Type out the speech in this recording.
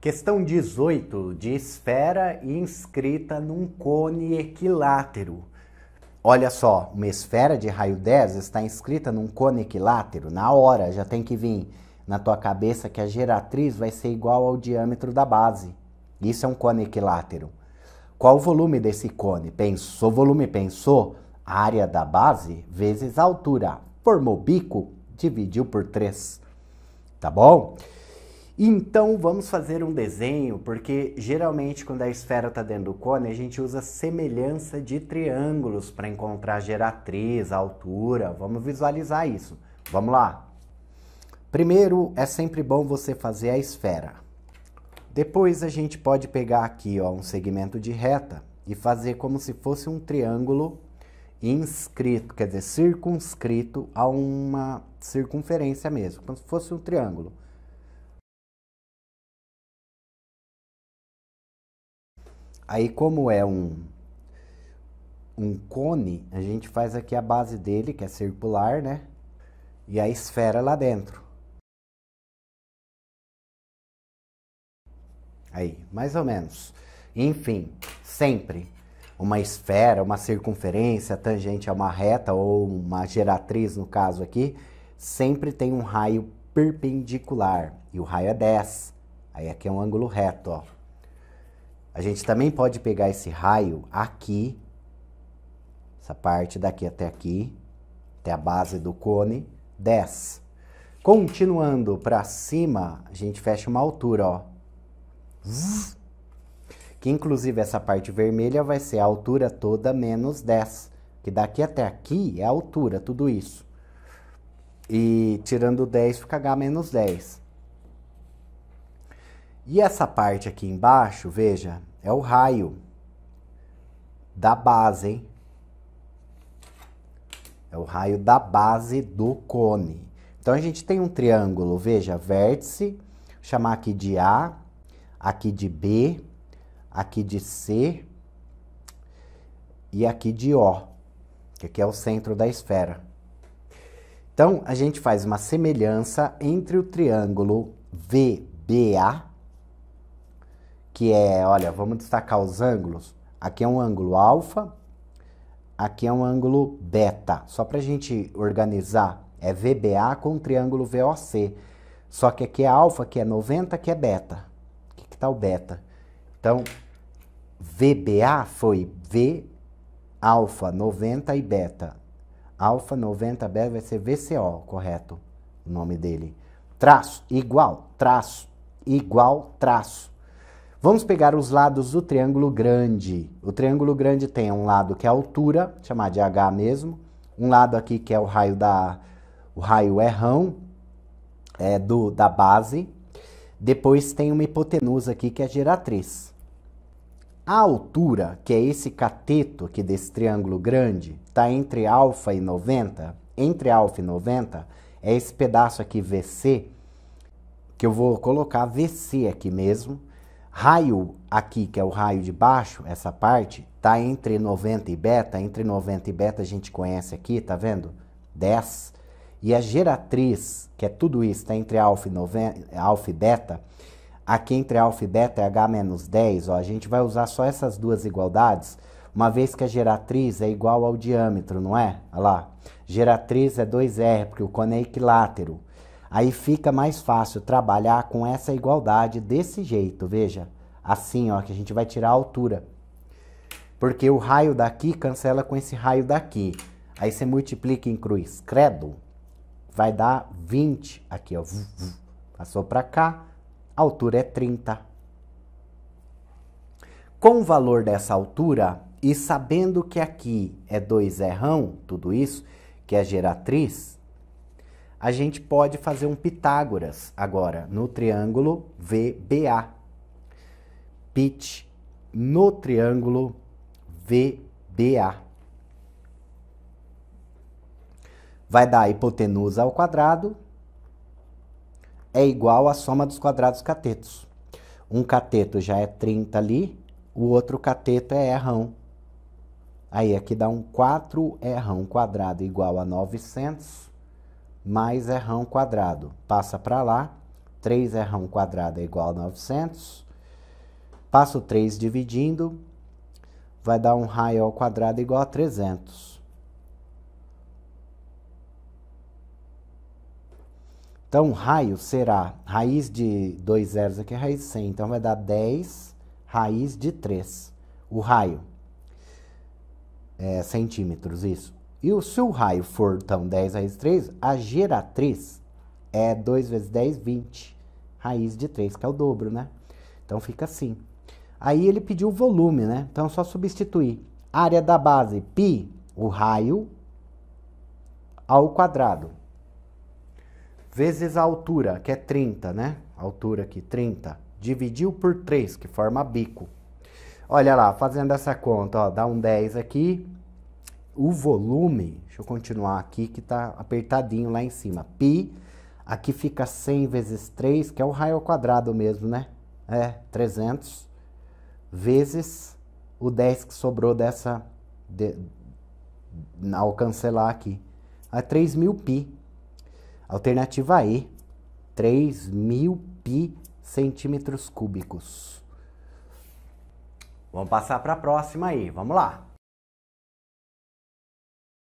Questão 18 de esfera inscrita num cone equilátero. Olha só, uma esfera de raio 10 está inscrita num cone equilátero. Na hora já tem que vir na tua cabeça que a geratriz vai ser igual ao diâmetro da base. Isso é um cone equilátero. Qual o volume desse cone? Pensou, volume pensou? A área da base vezes a altura. Formou bico, dividiu por 3. Tá bom? Então vamos fazer um desenho, porque geralmente quando a esfera está dentro do cone, a gente usa semelhança de triângulos para encontrar geratriz, altura. Vamos visualizar isso. Vamos lá. Primeiro, é sempre bom você fazer a esfera. Depois a gente pode pegar aqui ó, um segmento de reta e fazer como se fosse um triângulo inscrito, quer dizer, circunscrito a uma circunferência mesmo, como se fosse um triângulo. Aí, como é um, um cone, a gente faz aqui a base dele, que é circular, né? E a esfera lá dentro. Aí, mais ou menos. Enfim, sempre uma esfera, uma circunferência, tangente a uma reta ou uma geratriz, no caso aqui, sempre tem um raio perpendicular. E o raio é 10. Aí aqui é um ângulo reto, ó. A gente também pode pegar esse raio aqui, essa parte daqui até aqui, até a base do cone, 10. Continuando para cima, a gente fecha uma altura, ó. Que inclusive essa parte vermelha vai ser a altura toda menos 10. Que daqui até aqui é a altura, tudo isso. E tirando 10 fica H menos 10. E essa parte aqui embaixo, veja, é o raio da base, hein? É o raio da base do cone. Então, a gente tem um triângulo, veja, vértice, vou chamar aqui de A, aqui de B, aqui de C e aqui de O, que aqui é o centro da esfera. Então, a gente faz uma semelhança entre o triângulo VBA que é, olha, vamos destacar os ângulos. Aqui é um ângulo alfa, aqui é um ângulo beta. Só para a gente organizar, é VBA com triângulo VOC. Só que aqui é alfa, que é 90, que é beta. O que, está o beta? Então, VBA foi V alfa 90 e beta. Alfa 90 beta vai ser VCO, correto? O nome dele. Traço igual, traço igual, traço. Vamos pegar os lados do triângulo grande. O triângulo grande tem um lado que é a altura, chamar de H mesmo, um lado aqui que é o raio da o raio errão é do da base. Depois tem uma hipotenusa aqui que é a geratriz. A altura, que é esse cateto aqui desse triângulo grande, está entre alfa e 90. Entre alfa e 90 é esse pedaço aqui VC, que eu vou colocar VC aqui mesmo, Raio aqui, que é o raio de baixo, essa parte, tá entre 90 e beta. Entre 90 e beta a gente conhece aqui, tá vendo? 10. E a geratriz, que é tudo isso, tá entre alfa e, noven... alfa e beta. Aqui entre alfa e beta é H menos 10, ó. A gente vai usar só essas duas igualdades, uma vez que a geratriz é igual ao diâmetro, não é? Olha lá. Geratriz é 2R, porque o cone é equilátero. Aí fica mais fácil trabalhar com essa igualdade desse jeito, veja. Assim, ó, que a gente vai tirar a altura. Porque o raio daqui cancela com esse raio daqui. Aí você multiplica em cruz, credo, vai dar 20 aqui, ó. Passou para cá, a altura é 30. Com o valor dessa altura e sabendo que aqui é 2 errão, tudo isso, que é geratriz, a gente pode fazer um Pitágoras agora no triângulo VBA. Pit no triângulo VBA. Vai dar hipotenusa ao quadrado é igual à soma dos quadrados catetos. Um cateto já é 30 ali, o outro cateto é R1. Aí aqui dá um 4 1 quadrado igual a 900 mais R quadrado. Passa para lá, 3 R quadrado é igual a 900. Passo 3 dividindo, vai dar um raio ao quadrado igual a 300. Então, raio será raiz de 2 zeros aqui é raiz de 100. Então, vai dar 10 raiz de 3. O raio é centímetros, isso. E o, se o raio for, então, 10 raiz de 3, a geratriz é 2 vezes 10, 20. Raiz de 3, que é o dobro, né? Então, fica assim. Aí ele pediu o volume, né? Então, é só substituir. Área da base, π, o raio, ao quadrado. Vezes a altura, que é 30, né? altura aqui, 30. Dividiu por 3, que forma bico. Olha lá, fazendo essa conta, ó, dá um 10 aqui o volume, deixa eu continuar aqui que tá apertadinho lá em cima. Pi, aqui fica 100 vezes 3, que é o raio ao quadrado mesmo, né? É, 300 vezes o 10 que sobrou dessa, de, ao cancelar aqui. É 3.000 pi. Alternativa E, 3.000 pi centímetros cúbicos. Vamos passar para a próxima aí, vamos lá.